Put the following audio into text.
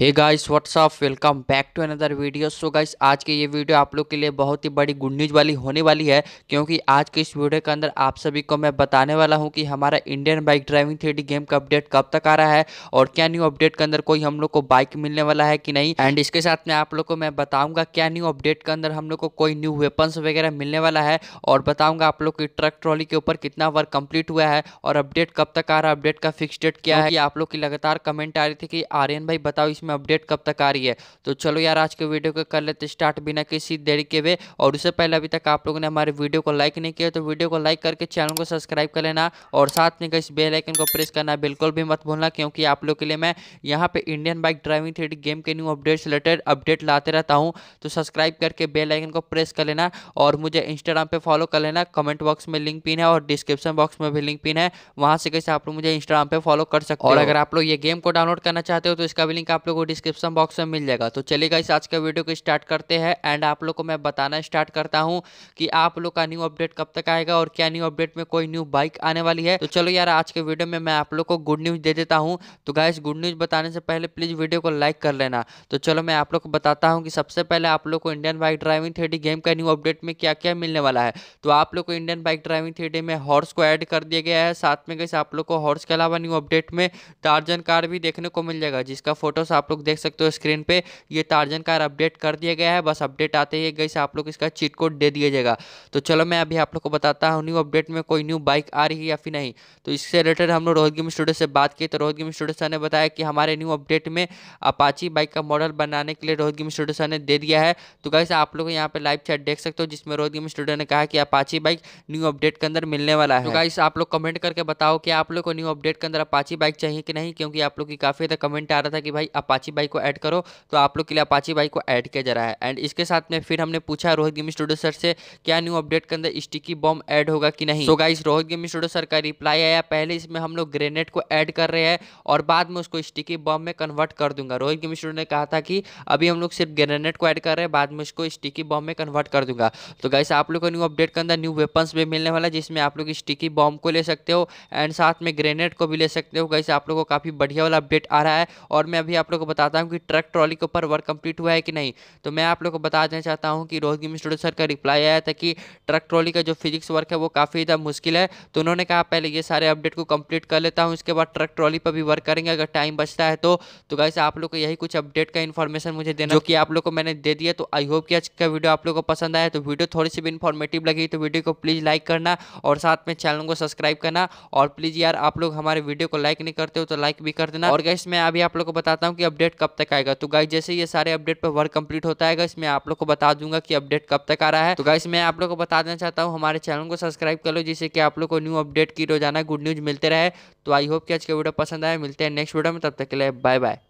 hey guys what's up welcome back to another video so guys आज की ये video आप लोग के लिए बहुत ही बड़ी गुड न्यूज़ वाली होने वाली है क्योंकि आज के इस वीडियो के अंदर आप सभी को मैं बताने वाला हूं कि हमारा Indian bike driving three game का अपडेट कब तक आ रहा है और क्या न्यू अपडेट के अंदर कोई हम लोग को बाइक मिलने वाला है कि नहीं एंड इसके साथ में आप लोग को मैं बताऊँगा क्या न्यू अपडेट के अंदर हम लोग को कोई न्यू वेपन्स वगैरह मिलने वाला है और बताऊँगा आप लोग की ट्रक ट्रॉली के ऊपर कितना वर्क कम्प्लीट हुआ है और अपडेट कब तक आ रहा है अपडेट का फिक्स डेट क्या है आप लोग की लगातार कमेंट आ रही थी कि आर्यन भाई बताओ इसमें में अपडेट कब तक आ रही है तो चलो यार आज के वीडियो को कर लेते स्टार्ट बिना किसी देरी के हुए और उससे पहले अभी तक आप लोगों ने हमारे वीडियो को लाइक नहीं किया तो वीडियो को लाइक करके चैनल को सब्सक्राइब कर लेना और साथ में इस बेलाइकन को प्रेस करना बिल्कुल भी मत भूलना क्योंकि आप लोग के लिए मैं यहाँ पर Indian bike driving three game के न्यू अपडेट्स रिलेटेड अपडेट लाते रहता हूँ तो सब्सक्राइब करके बेलाइकन को प्रेस कर लेना और मुझे इंस्टाग्राम पर फॉलो कर लेना कमेंट बॉक्स में लिंक पिन है और डिस्क्रिप्शन बॉक्स में भी लिंक पिन है वहाँ से कैसे आप लोग मुझे इंस्टाग्राम पर फॉलो कर सकते हो और अगर आप लोग ये गेम को डाउनलोड करना चाहते हो तो इसका भी लिंक आप लोग को डिस्क्रिप्शन बॉक्स में मिल जाएगा तो चलिए इस आज का वीडियो को स्टार्ट करते हैं एंड आप लोग को मैं बताना स्टार्ट करता हूँ कि आप लोग का न्यू अपडेट कब तक आएगा और क्या न्यू अपडेट में कोई न्यू बाइक आने वाली है तो चलो यार आज के वीडियो में मैं आप लोग को गुड न्यूज़ दे देता हूँ तो गाइस गुड न्यूज़ बताने से पहले प्लीज़ वीडियो को लाइक कर लेना तो चलो मैं आप लोग को बताता हूँ कि सबसे पहले आप लोग को Indian bike driving three game का न्यू अपडेट में क्या क्या मिलने वाला है तो आप लोग को इंडियन बाइक ड्राइविंग थ्री में हॉर्स को ऐड कर दिया गया है साथ में गई आप लोग को हॉर्स के अलावा न्यू अपडेट में टार्जन कार भी देखने को मिल जाएगा जिसका फोटोस आप लोग देख सकते हो स्क्रीन पे ये तार्जन कार अपडेट कर दिया गया है बस अपडेट आते ही गई आप लोग इसका चीट कोड दे जाएगा तो चलो मैं अभी आप लोग को बताता हूँ न्यू अपडेट में कोई न्यू बाइक आ रही है या फिर नहीं तो इससे रिलेटेड हम लोग रोहित गेम स्टूडियो से बात की तो रोहित गेम स्टूडियो ने बताया कि हमारे न्यू अपडेट में अपाची बाइक का मॉडल बनाने के लिए रोहित गेम स्टूडियो ने दे दिया है तो गाइस आप लोग यहाँ पे लाइव चैट देख सकते हो जिसमें रोहित गेम स्टूडियो ने कहा कि अपाची बाइक न्यू अपडेट के अंदर मिलने वाला है तो गाइस आप लोग कमेंट करके बताओ कि आप लोग को न्यू अपडेट के अंदर अपाची बाइक चाहिए कि नहीं क्योंकि आप लोग की काफ़ी ज़्यादा कमेंट आ रहा था कि भाई अपाची बाइक को ऐड करो तो आप लोग के लिए अपाची बाइक को ऐड किया जा रहा है एंड इसके साथ में फिर हमने पूछा रोहित गेम स्टूडियो सर से क्या न्यू अपडेट के अंदर स्टिकी बॉम्ब ऐड होगा कि नहीं तो guys Rohit game studio sir का रिप्लाई आया पहले इसमें हम लोग ग्रेनेड को ऐड कर रहे हैं और बाद में उसको स्टिकी बॉम्ब में कन्वर्ट कर दूंगा रोहित गेम स्टूडियो ने कहा था कि अभी हम लोग सिर्फ ग्रेनेड को ऐड कर रहे हैं बाद में उसको स्टिकी बॉम्ब में कन्वर्ट कर दूंगा तो गाइस आप लोग को न्यू अपडेट के अंदर न्यू वेपन्स भी मिलने वाला जिसमें आप लोग स्टिकी बॉम्ब को ले सकते हो एंड साथ में ग्रेनेड को भी ले सकते हो गाइस आप लोग को काफ़ी बढ़िया वाला अपडेट आ रहा है और मैं अभी आप लोग लोग को बताता हूँ कि ट्रक ट्रॉली के ऊपर वर्क कंप्लीट हुआ है कि नहीं तो मैं आप लोग को बता देना चाहता हूँ कि रोहित गिम स्टूडियो सर का रिप्लाई आया था कि ट्रक ट्रॉली का जो फिजिक्स वर्क है वो काफ़ी ज़्यादा मुश्किल है तो उन्होंने कहा पहले ये सारे अपडेट को कम्प्लीट कर लेता हूँ इसके बाद ट्रक ट्रॉली पर भी वर्क करेंगे अगर टाइम बचता है तो तो गाइस आप लोग को यही कुछ अपडेट का इन्फॉर्मेशन मुझे देना जो कि आप लोग को मैंने दे दिया तो आई होप कि आज का वीडियो आप लोग को पसंद आया तो वीडियो थोड़ी सी भी इन्फॉर्मेटिव लगी तो वीडियो को प्लीज़ लाइक करना और साथ में चैनल को सब्सक्राइब करना और प्लीज़ यार आप लोग हमारे वीडियो को लाइक नहीं करते हो तो लाइक भी कर देना और गैस मैं अभी आप लोग को बताता हूँ कि अपडेट कब तक आएगा तो गाइस जैसे ये सारे अपडेट पर वर्क कंप्लीट होता है इसमें आप लोग को बता दूंगा कि अपडेट कब तक आ रहा है तो गाइस मैं आप लोग को बता देना चाहता हूँ हमारे चैनल को सब्सक्राइब कर लो जिससे कि आप लोग को न्यू अपडेट की रोजाना गुड न्यूज मिलते रहे तो आई होप कि आज के वीडियो पसंद आए मिलते हैं नेक्स्ट वीडियो में तब तक के लिए बाय बाय